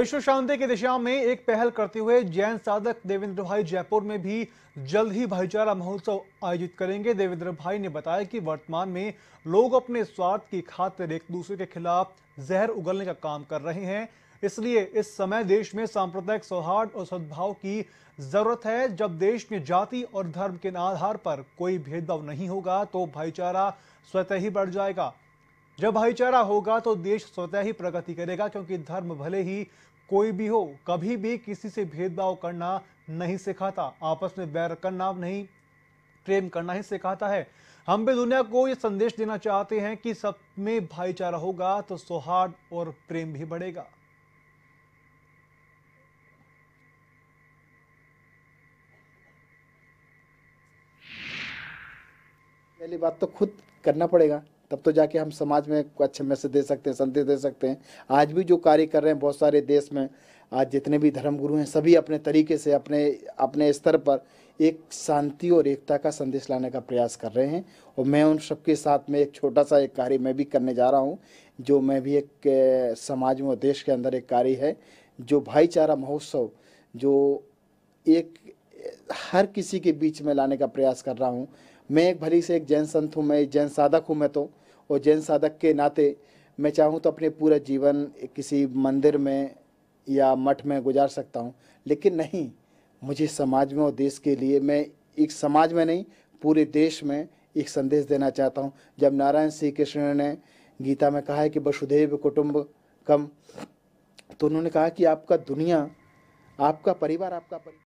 विश्व शांति की दिशा में एक पहल करते हुए जैन साधक देवेंद्र भाई जयपुर में भी जल्द ही भाईचारा महोत्सव आयोजित करेंगे देवेंद्र भाई ने बताया कि वर्तमान में लोग अपने स्वार्थ की खातिर एक दूसरे के खिलाफ जहर उगलने का काम कर रहे हैं इसलिए इस समय देश में सांप्रदायिक सौहार्द और सद्भाव की जरूरत है जब देश में जाति और धर्म के आधार पर कोई भेदभाव नहीं होगा तो भाईचारा स्वतः ही बढ़ जाएगा जब भाईचारा होगा तो देश स्वतः ही प्रगति करेगा क्योंकि धर्म भले ही कोई भी हो कभी भी किसी से भेदभाव करना नहीं सिखाता आपस में बैर करना नहीं प्रेम करना ही सिखाता है हम भी दुनिया को यह संदेश देना चाहते हैं कि सब में भाईचारा होगा तो सौहार्द और प्रेम भी बढ़ेगा पहली बात तो खुद करना पड़ेगा तब तो जाके हम समाज में अच्छे मैसेज दे सकते हैं संदेश दे सकते हैं आज भी जो कार्य कर रहे हैं बहुत सारे देश में आज जितने भी धर्मगुरु हैं सभी अपने तरीके से अपने अपने स्तर पर एक शांति और एकता का संदेश लाने का प्रयास कर रहे हैं और मैं उन सबके साथ में एक छोटा सा एक कार्य मैं भी करने जा रहा हूँ जो मैं भी एक समाज में और देश के अंदर एक कार्य है जो भाईचारा महोत्सव जो एक हर किसी के बीच में लाने का प्रयास कर रहा हूँ मैं एक भली से एक जैन संत हूँ मैं जैन साधक हूँ मैं तो और जैन साधक के नाते मैं चाहूँ तो अपने पूरा जीवन किसी मंदिर में या मठ में गुजार सकता हूँ लेकिन नहीं मुझे समाज में और देश के लिए मैं एक समाज में नहीं पूरे देश में एक संदेश देना चाहता हूँ जब नारायण श्री कृष्ण ने गीता में कहा है कि वसुधैव कुटुंब कम तो उन्होंने कहा कि आपका दुनिया आपका परिवार आपका परिवार